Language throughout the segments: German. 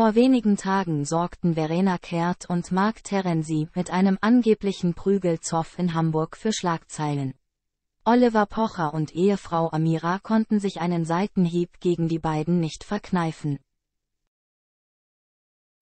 Vor wenigen Tagen sorgten Verena Kehrt und Marc Terenzi mit einem angeblichen Prügelzoff in Hamburg für Schlagzeilen. Oliver Pocher und Ehefrau Amira konnten sich einen Seitenhieb gegen die beiden nicht verkneifen.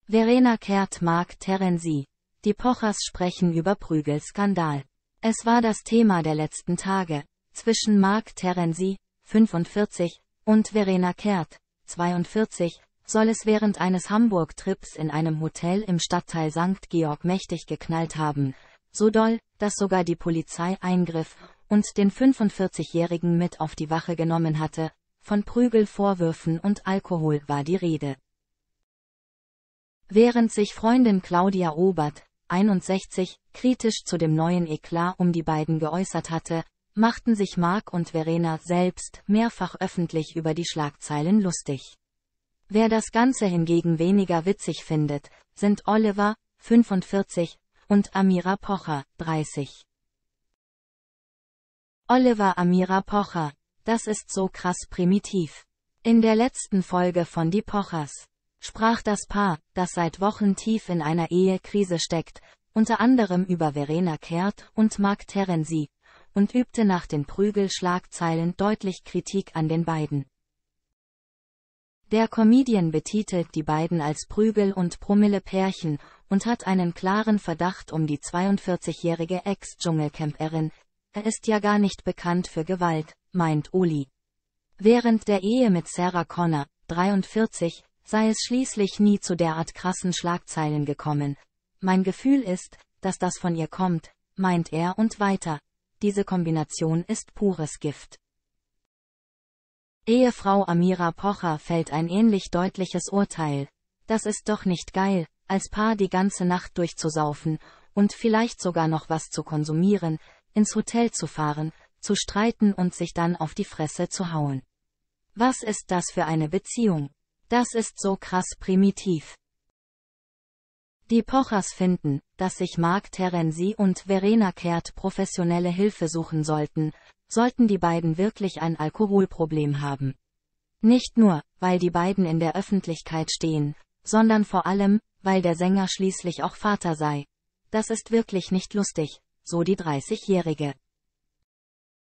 Verena Kehrt mag Terenzi. Die Pochers sprechen über Prügelskandal. Es war das Thema der letzten Tage. Zwischen Mark Terenzi, 45, und Verena Kehrt, 42, soll es während eines Hamburg-Trips in einem Hotel im Stadtteil St. Georg mächtig geknallt haben, so doll, dass sogar die Polizei eingriff und den 45-Jährigen mit auf die Wache genommen hatte, von Prügelvorwürfen und Alkohol war die Rede. Während sich Freundin Claudia Obert, 61, kritisch zu dem neuen Eklat um die beiden geäußert hatte, machten sich Mark und Verena selbst mehrfach öffentlich über die Schlagzeilen lustig. Wer das Ganze hingegen weniger witzig findet, sind Oliver, 45, und Amira Pocher, 30. Oliver Amira Pocher, das ist so krass primitiv. In der letzten Folge von Die Pochers sprach das Paar, das seit Wochen tief in einer Ehekrise steckt, unter anderem über Verena Kehrt und Mark Terenzi, und übte nach den Prügelschlagzeilen deutlich Kritik an den beiden. Der Comedian betitelt die beiden als Prügel- und Promille-Pärchen und hat einen klaren Verdacht um die 42-jährige Ex-Dschungelcamperin. Er ist ja gar nicht bekannt für Gewalt, meint Uli. Während der Ehe mit Sarah Connor, 43, sei es schließlich nie zu derart krassen Schlagzeilen gekommen. Mein Gefühl ist, dass das von ihr kommt, meint er und weiter. Diese Kombination ist pures Gift. Ehefrau Amira Pocher fällt ein ähnlich deutliches Urteil. Das ist doch nicht geil, als Paar die ganze Nacht durchzusaufen und vielleicht sogar noch was zu konsumieren, ins Hotel zu fahren, zu streiten und sich dann auf die Fresse zu hauen. Was ist das für eine Beziehung? Das ist so krass primitiv. Die Pochers finden, dass sich Mark Terenzi und Verena Kehrt professionelle Hilfe suchen sollten, sollten die beiden wirklich ein Alkoholproblem haben. Nicht nur, weil die beiden in der Öffentlichkeit stehen, sondern vor allem, weil der Sänger schließlich auch Vater sei. Das ist wirklich nicht lustig, so die 30-Jährige.